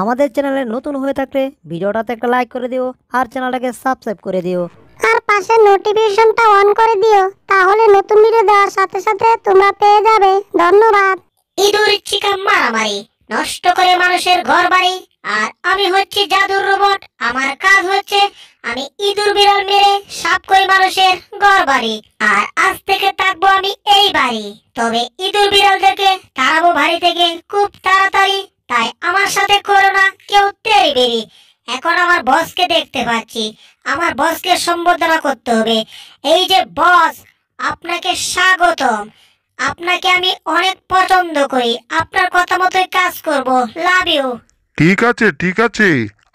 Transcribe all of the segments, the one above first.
আমাদের চ্যানেলে নতুন হয়ে থাকলে ভিডিওটাতে একটা লাইক করে দিও আর চ্যানেলটাকে সাবস্ক্রাইব করে দিও আর পাশে নোটিফিকেশনটা অন করে দিও তাহলে নতুন ভিডিও দেওয়ার সাথে সাথে তোমরা পেয়ে যাবে ধন্যবাদ ইঁদুর চিকা মারামারি নষ্ট করে মানুষের ঘরবাড়ি আর আমি হচ্ছে জাদুর রোবট আমার কাজ হচ্ছে আমি ইঁদুর বিড়াল মেরে সাপ করে মানুষের ঘরবাড়ি আর আজ থেকে থাকবো আমি এই বাড়ি তবে ইঁদুর বিড়ালদেরকে তাড়াবো বাড়ি থেকে খুব তাড়াতাড়ি তাই আমার সাথে করোনা কেউ তেরি বেরি এখন আমার বসকে দেখতে পাচ্ছি আমার বসকে সম্বোধনা করতে হবে এই যে বস আপনাকে স্বাগতম আপনাকে আমি অনেক পছন্দ করি আপনার কথা মতোই কাজ করব লাভ ইউ ঠিক আছে ঠিক আছে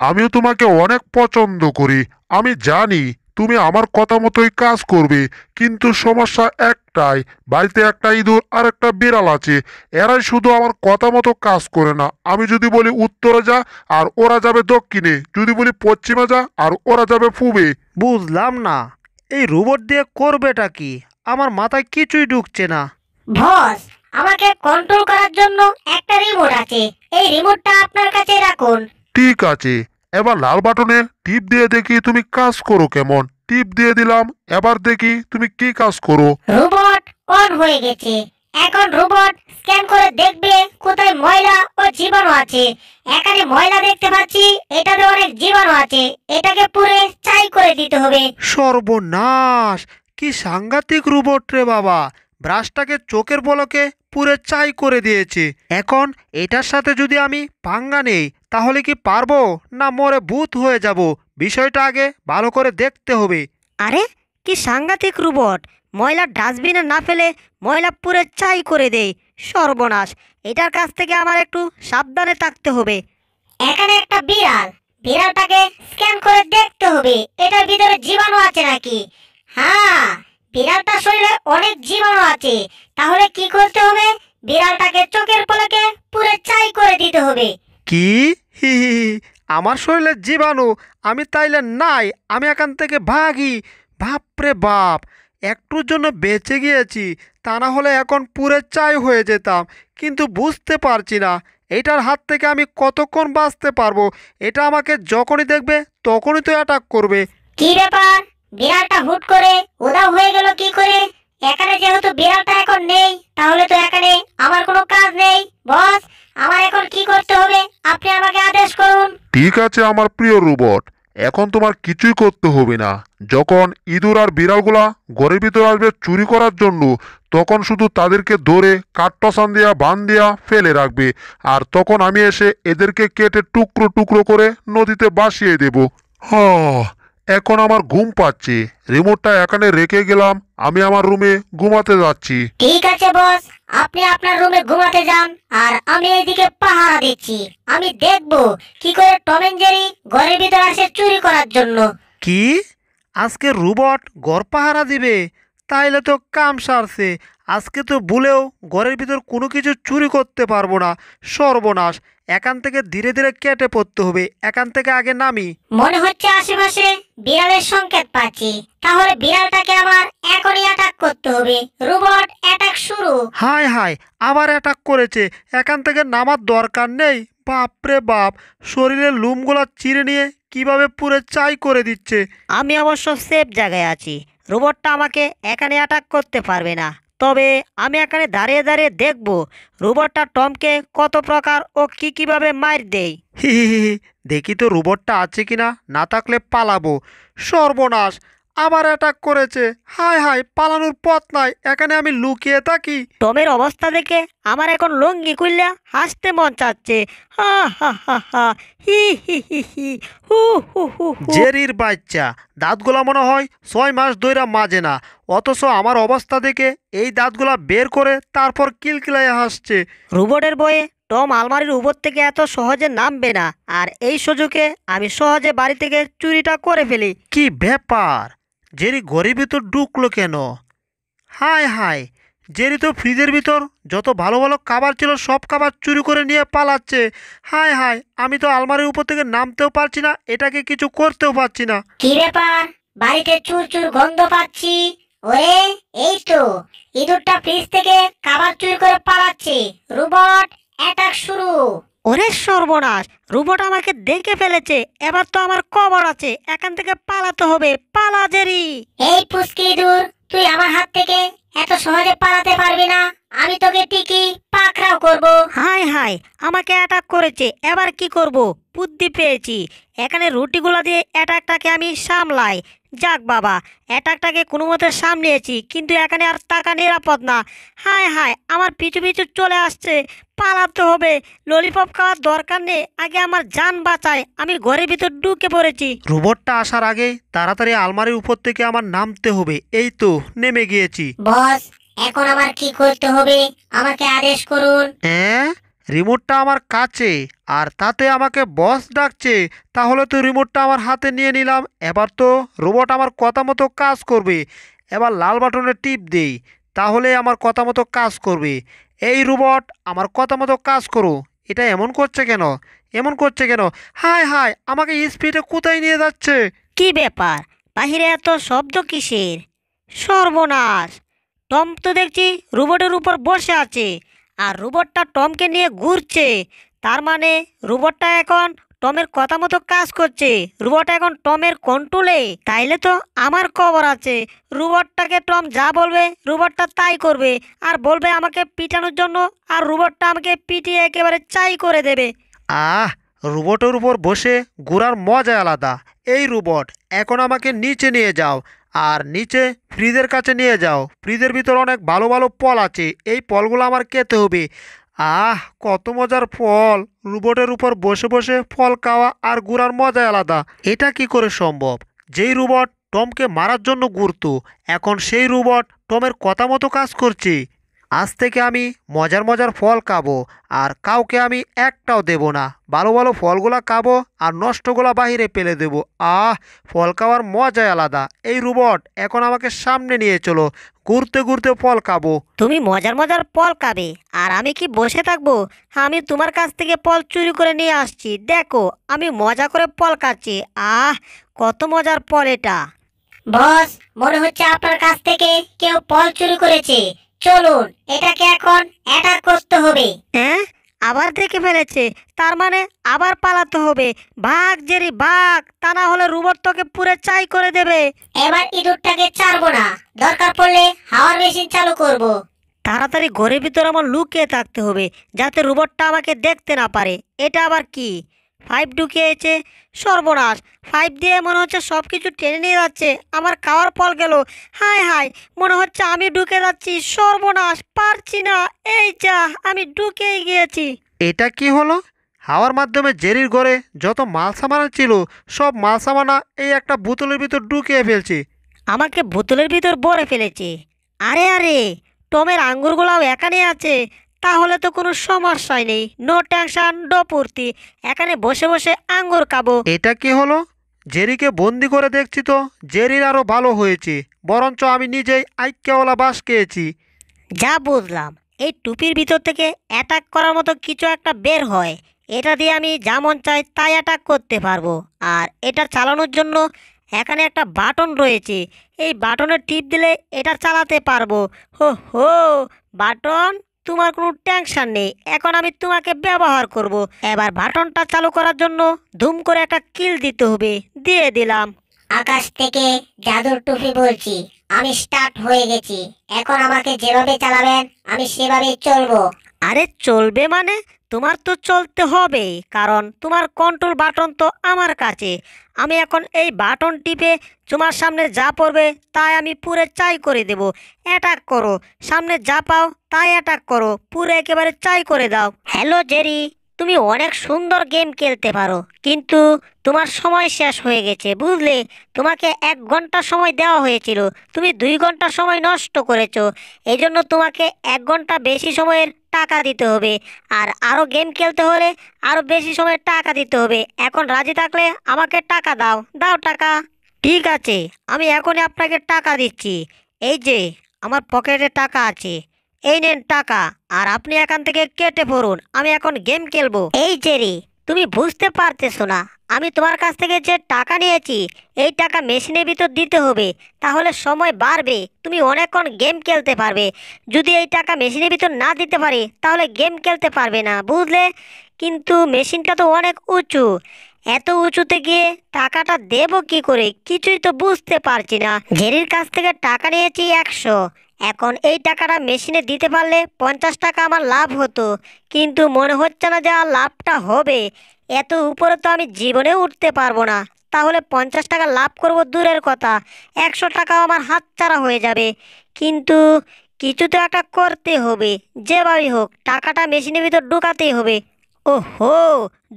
আমিও তোমাকে অনেক পছন্দ করি আমি জানি তুমি আমার কথা মতোই কাজ করবে কিন্তু সমস্যা একটাই বাড়িতে একটা ইঁদুর আর একটা বিড়াল আছে এরাই শুধু আমার কথা মতো কাজ করে না আমি যদি বলি উত্তরে যা আর ওরা যাবে দক্ষিণে যদি বলি পশ্চিমে যা আর ওরা যাবে পূবে বুঝলাম না এই রোবট দিয়ে করবেটা কি আমার মাথায় কিছুই ঢুকছে না বস আমাকে কন্ট্রোল করার জন্য একটা রিমোট আছে এই রিমোটটা আপনার কাছে রাখুন ঠিক আছে এবার লাল বাটনে টিপ দিয়ে দেখি তুমি কাজ করো কেমন টিপ দিয়ে দিলাম এবার দেখি তুমি কি কাজ করো রোবট অন হয়ে গেছে এখন রোবট স্ক্যান করে দেখবে কোথায় ময়লা ও জীবাণু আছে এখানে ময়লা দেখতে পাচ্ছি এটাতে অনেক জীবাণু আছে এটাকে পুরে চাই করে দিতে হবে সর্বনাশ কি সাংঘাতিক রোবট রে বাবা ব্রাশটাকে চোখের বলকে পুরে চাই করে দিয়েছে এখন এটার সাথে যদি আমি পাঙ্গা নেই তাহলে কি পারবো না মরে ভূত হয়ে যাব বিষয়টা আগে ভালো করে দেখতে হবে আরে কি সাংঘাতিক রোবট ময়লা ডাস্টবিনে না ফেলে ময়লা পুরে চাই করে দেয় সর্বনাশ এটার কাছ থেকে আমার একটু সাবধানে থাকতে হবে এখানে একটা বিড়াল বিড়ালটাকে স্ক্যান করে দেখতে হবে এটার ভিতরে জীবাণু আছে নাকি হ্যাঁ বিড়ালটা শরীরে অনেক জীবাণু আছে তাহলে কি করতে হবে বিড়ালটাকে চোখের পলকে পুরে চাই করে দিতে হবে কি হি হি হি আমার শরীরে জীবাণু আমি তাইলে নাই আমি এখান থেকে ভাগি বাপরে বাপ একটুর জন্য বেঁচে গিয়েছি তা না হলে এখন পুরে চাই হয়ে যেতাম কিন্তু বুঝতে পারছি না এটার হাত থেকে আমি কতক্ষণ বাঁচতে পারবো এটা আমাকে যখনই দেখবে তখনই তো অ্যাটাক করবে কি ব্যাপার বিড়ালটা হুট করে উদাও হয়ে গেল কি করে এখানে যেহেতু বিড়ালটা এখন নেই তাহলে তো এখানে ঠিক আছে আমার প্রিয় রোবট এখন তোমার কিছুই করতে হবে না যখন ইঁদুর আর বিড়ালগুলা ঘরের ভিতরে আসবে চুরি করার জন্য তখন শুধু তাদেরকে ধরে কাঠটসান দিয়া বান দিয়া ফেলে রাখবে আর তখন আমি এসে এদেরকে কেটে টুকরো টুকরো করে নদীতে বাসিয়ে দেব হ্যাঁ এখন আমার ঘুম পাচ্ছে রিমোটটা এখানে রেখে গেলাম আমি আমার রুমে ঘুমাতে যাচ্ছি ঠিক আছে বস আপনি আপনার রুমে ঘুমাতে যান আর আমি এইদিকে পাহারা দিচ্ছি আমি দেখব কি করে টম এন্ড জেরি ঘরের ভিতর আসে চুরি করার জন্য কি আজকে রোবট ঘর পাহারা দিবে তাইলে তো কাম সারছে আজকে তো ভুলেও ঘরের ভিতর কোনো কিছু চুরি করতে পারবো না সর্বনাশ এখান থেকে ধীরে ধীরে কেটে পড়তে হবে এখান থেকে আগে নামি মনে হচ্ছে আশেপাশে বিড়ালের সংকেত পাচ্ছি তাহলে বিড়ালটাকে আমার এখনই অ্যাটাক করতে হবে রোবট অ্যাটাক শুরু হায় হায় আবার অ্যাটাক করেছে এখান থেকে নামার দরকার নেই বাপরে বাপ শরীরের লুমগুলা চিরে নিয়ে কিভাবে পুরে চাই করে দিচ্ছে আমি অবশ্য সেফ জায়গায় আছি রোবটটা আমাকে এখানে অ্যাটাক করতে পারবে না তবে আমি এখানে দাঁড়িয়ে দাঁড়িয়ে দেখব রোবটটা টমকে কত প্রকার ও কী কীভাবে মার দেয় দেখি তো রোবটটা আছে কিনা না থাকলে পালাবো সর্বনাশ আবার অ্যাটাক করেছে হায় হায় পালানোর পথ নাই এখানে আমি লুকিয়ে থাকি টমের অবস্থা দেখে আমার এখন লঙ্গি খুললে হাসতে মন চাচ্ছে হা হা হা হা হি হি হি হি হু হু হু জেরির বাচ্চা দাঁতগুলা মনে হয় ছয় মাস ধইরা মাজে না অথচ আমার অবস্থা দেখে এই দাঁতগুলা বের করে তারপর কিলকিলায় হাসছে রোবটের বয়ে টম আলমারির উপর থেকে এত সহজে নামবে না আর এই সুযোগে আমি সহজে বাড়ি থেকে চুরিটা করে ফেলি কি ব্যাপার জেরি ঘরের ভিতর ঢুকলো কেন হায় হায় জেরি তো ফ্রিজের ভিতর যত ভালো ভালো খাবার ছিল সব খাবার চুরি করে নিয়ে পালাচ্ছে হায় হায় আমি তো আলমারির উপর থেকে নামতেও পারছি না এটাকে কিছু করতেও পারছি না কি ব্যাপার বাড়িতে চুর চুর গন্ধ পাচ্ছি ওরে এই তো ইঁদুরটা ফ্রিজ থেকে খাবার চুরি করে পালাচ্ছে রোবট অ্যাটাক শুরু ওরে সর্বনাশ রোবট আমাকে দেখে ফেলেছে এবার তো আমার কবর আছে এখান থেকে পালাতে হবে পালা জেরি এই পুস্কি দূর তুই আমার হাত থেকে এত সহজে পালাতে পারবি না আমি তোকে টিকি পাকড়াও করব হাই হাই আমাকে অ্যাটাক করেছে এবার কি করব বুদ্ধি পেয়েছি এখানে রুটিগুলো দিয়ে অ্যাটাকটাকে আমি সামলাই যাক বাবা অ্যাটাকটাকে কোনো মতে সামলিয়েছি কিন্তু এখানে আর টাকা নিরাপদ না হায় হায় আমার পিছু পিছু চলে আসছে পালাতে হবে ললিপপ খাওয়ার দরকার নেই আগে আমার যান বাঁচায় আমি ঘরের ভিতর ঢুকে পড়েছি রোবটটা আসার আগে তাড়াতাড়ি আলমারির উপর থেকে আমার নামতে হবে এই তো নেমে গিয়েছি বস এখন আমার কি করতে হবে আমাকে আদেশ করুন হ্যাঁ রিমোটটা আমার কাছে আর তাতে আমাকে বস ডাকছে তাহলে তো রিমোটটা আমার হাতে নিয়ে নিলাম এবার তো রোবট আমার কথা মতো কাজ করবে এবার লাল বাটনে টিপ দেই তাহলে আমার কথা মতো কাজ করবে এই রোবট আমার কথা মতো কাজ করো এটা এমন করছে কেন এমন করছে কেন হায় হায় আমাকে স্পিডে কোথায় নিয়ে যাচ্ছে কি ব্যাপার বাহিরে এত শব্দ কিসের সর্বনাশ টম তো দেখছি রোবটের উপর বসে আছে আর রোবটটা টমকে নিয়ে ঘুরছে তার মানে রোবটটা এখন টমের কথা মতো কাজ করছে রোবট এখন টমের কন্ট্রোলে তাইলে তো আমার খবর আছে রোবটটাকে টম যা বলবে রোবটটা তাই করবে আর বলবে আমাকে পিটানোর জন্য আর রোবটটা আমাকে পিটিয়ে একেবারে চাই করে দেবে আহ রোবটের উপর বসে ঘোরার মজা আলাদা এই রোবট এখন আমাকে নিচে নিয়ে যাও আর নিচে ফ্রিজের কাছে নিয়ে যাও ফ্রিজের ভিতর অনেক ভালো ভালো ফল আছে এই ফলগুলো আমার খেতে হবে আহ কত মজার ফল রোবটের উপর বসে বসে ফল খাওয়া আর গুড়ার মজাই আলাদা এটা কি করে সম্ভব যেই রোবট টমকে মারার জন্য ঘুরত এখন সেই রোবট টমের কথা মতো কাজ করছে আজ থেকে আমি মজার মজার ফল খাবো আর কাউকে আমি একটাও দেব না ভালো ভালো ফলগুলা খাবো আর নষ্টগুলা বাহিরে ফেলে দেব আহ ফল খাওয়ার মজাই আলাদা এই রোবট এখন আমাকে সামনে নিয়ে চলো ঘুরতে ঘুরতে ফল খাবো তুমি মজার মজার ফল খাবে আর আমি কি বসে থাকবো আমি তোমার কাছ থেকে ফল চুরি করে নিয়ে আসছি দেখো আমি মজা করে ফল খাচ্ছি আহ কত মজার ফল এটা বস মনে হচ্ছে আপনার কাছ থেকে কেউ ফল চুরি করেছে চলুন এটাকে এখন অ্যাটাক করতে হবে হ্যাঁ আবার দেখে ফেলেছে তার মানে আবার পালাতে হবে ভাগ জেরি ভাগ তা না হলে রোবট তোকে পুরো চাই করে দেবে এবার ইঁদুরটাকে ছাড়বো না দরকার পড়লে হাওয়ার মেশিন চালু করব। তাড়াতাড়ি ঘরের ভিতর আমার লুকিয়ে থাকতে হবে যাতে রোবটটা আমাকে দেখতে না পারে এটা আবার কি পাইপ ঢুকিয়েছে সর্বনাশ পাইপ দিয়ে মনে হচ্ছে সব কিছু টেনে নিয়ে যাচ্ছে আমার খাওয়ার ফল গেল হাই হাই মনে হচ্ছে আমি ঢুকে যাচ্ছি সর্বনাশ পারছি না এই যা আমি ঢুকেই গিয়েছি এটা কি হলো হাওয়ার মাধ্যমে জেরির ঘরে যত মাল সামানা ছিল সব মাল সামানা এই একটা বোতলের ভিতর ঢুকিয়ে ফেলছি আমাকে বোতলের ভিতর ভরে ফেলেছে আরে আরে টমের আঙ্গুরগুলাও একানে আছে তাহলে তো কোনো সমস্যাই নেই নো টেনশন নো পূর্তি এখানে বসে বসে আঙ্গুর খাবো এটা কি হলো জেরিকে বন্দি করে দেখছি তো জেরির আরও ভালো হয়েছে বরঞ্চ আমি নিজেই আইক্যাওয়ালা বাস খেয়েছি যা বুঝলাম এই টুপির ভিতর থেকে অ্যাটাক করার মতো কিছু একটা বের হয় এটা দিয়ে আমি যেমন চাই তাই অ্যাটাক করতে পারবো আর এটা চালানোর জন্য এখানে একটা বাটন রয়েছে এই বাটনে টিপ দিলে এটা চালাতে পারবো হো হো বাটন তোমার কোনো টেনশন নেই এখন আমি তোমাকে ব্যবহার করব। এবার বাটনটা চালু করার জন্য ধুম করে একটা কিল দিতে হবে দিয়ে দিলাম আকাশ থেকে জাদুর টুপি বলছি আমি স্টার্ট হয়ে গেছি এখন আমাকে যেভাবে চালাবেন আমি সেভাবেই চলবো আরে চলবে মানে তোমার তো চলতে হবে কারণ তোমার কন্ট্রোল বাটন তো আমার কাছে আমি এখন এই বাটন টিপে তোমার সামনে যা পড়বে তাই আমি পুরে চাই করে দেব অ্যাটাক করো সামনে যা পাও তাই অ্যাটাক করো পুরে একেবারে চাই করে দাও হ্যালো জেরি তুমি অনেক সুন্দর গেম খেলতে পারো কিন্তু তোমার সময় শেষ হয়ে গেছে বুঝলে তোমাকে এক ঘন্টা সময় দেওয়া হয়েছিল তুমি দুই ঘন্টা সময় নষ্ট করেছো এই জন্য তোমাকে এক ঘন্টা বেশি সময়ের টাকা দিতে হবে আর আরও গেম খেলতে হলে আরও বেশি সময় টাকা দিতে হবে এখন রাজি থাকলে আমাকে টাকা দাও দাও টাকা ঠিক আছে আমি এখনই আপনাকে টাকা দিচ্ছি এই যে আমার পকেটে টাকা আছে এই নেন টাকা আর আপনি এখান থেকে কেটে পড়ুন আমি এখন গেম খেলবো এই জেরি তুমি বুঝতে পারতেছো না আমি তোমার কাছ থেকে যে টাকা নিয়েছি এই টাকা মেশিনের ভিতর দিতে হবে তাহলে সময় বাড়বে তুমি অনেকক্ষণ গেম খেলতে পারবে যদি এই টাকা মেশিনের ভিতর না দিতে পারি তাহলে গেম খেলতে পারবে না বুঝলে কিন্তু মেশিনটা তো অনেক উঁচু এত উঁচুতে গিয়ে টাকাটা দেব কি করে কিছুই তো বুঝতে পারছি না জেরির কাছ থেকে টাকা নিয়েছি একশো এখন এই টাকাটা মেশিনে দিতে পারলে পঞ্চাশ টাকা আমার লাভ হতো কিন্তু মনে হচ্ছে না যে আর লাভটা হবে এত উপরে তো আমি জীবনে উঠতে পারবো না তাহলে পঞ্চাশ টাকা লাভ করব দূরের কথা একশো টাকাও আমার হাতছাড়া হয়ে যাবে কিন্তু কিছু তো একটা করতে হবে যেভাবেই হোক টাকাটা মেশিনের ভিতর ঢুকাতেই হবে ওহো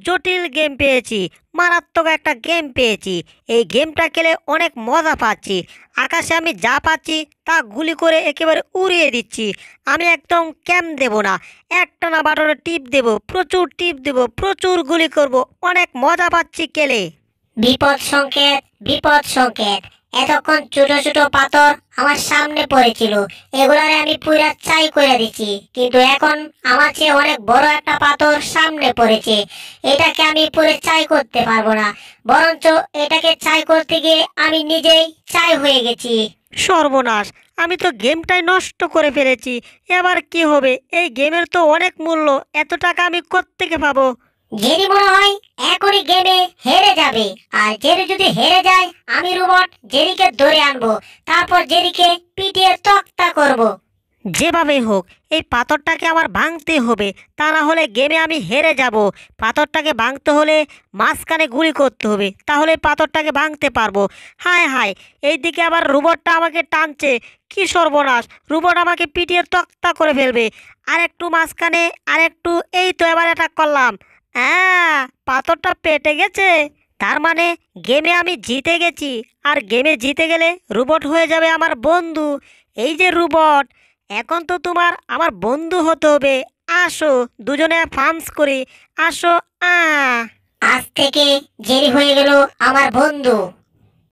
জটিল গেম পেয়েছি মারাত্মক একটা গেম পেয়েছি এই গেমটা খেলে অনেক মজা পাচ্ছি আকাশে আমি যা পাচ্ছি তা গুলি করে একেবারে উড়িয়ে দিচ্ছি আমি একদম ক্যাম দেব না একটা না বাটনে টিপ দেব প্রচুর টিপ দেব প্রচুর গুলি করব অনেক মজা পাচ্ছি খেলে বিপদ সংকেত বিপদ সংকেত এতক্ষণ ছোট ছোট পাথর আমার সামনে পড়েছিল এগুলারে আমি পুরা চাই করে দিছি কিন্তু এখন আমার চেয়ে অনেক বড় একটা পাথর সামনে পড়েছে এটাকে আমি পুরে চাই করতে পারবো না বরঞ্চ এটাকে চাই করতে গিয়ে আমি নিজেই চাই হয়ে গেছি সর্বনাশ আমি তো গেমটাই নষ্ট করে ফেলেছি এবার কি হবে এই গেমের তো অনেক মূল্য এত টাকা আমি কোত্থেকে পাবো যদি মনে হয় একই গেমে হেরে যাবে আর জেরি যদি হেরে যায় আমি রোবট জেরিকে ধরে আনবো তারপর জেরিকে পিটিয়ে তক্তা করব। যেভাবে হোক এই পাথরটাকে আমার ভাঙতে হবে তা না হলে গেমে আমি হেরে যাব পাথরটাকে ভাঙতে হলে মাঝখানে গুলি করতে হবে তাহলে পাথরটাকে ভাঙতে পারবো হায় হায় এই দিকে আবার রোবটটা আমাকে টানছে কি সর্বনাশ রোবট আমাকে পিটিয়ে তক্তা করে ফেলবে আর একটু মাঝখানে আর একটু এই তো এবার অ্যাটাক করলাম হ্যাঁ পাথরটা পেটে গেছে তার মানে গেমে আমি জিতে গেছি আর গেমে জিতে গেলে রোবট হয়ে যাবে আমার বন্ধু এই যে রোবট এখন তো তোমার আমার বন্ধু হতে হবে আসো দুজনে ফান্স করি আসো আ আজ থেকে জেরি হয়ে গেল আমার বন্ধু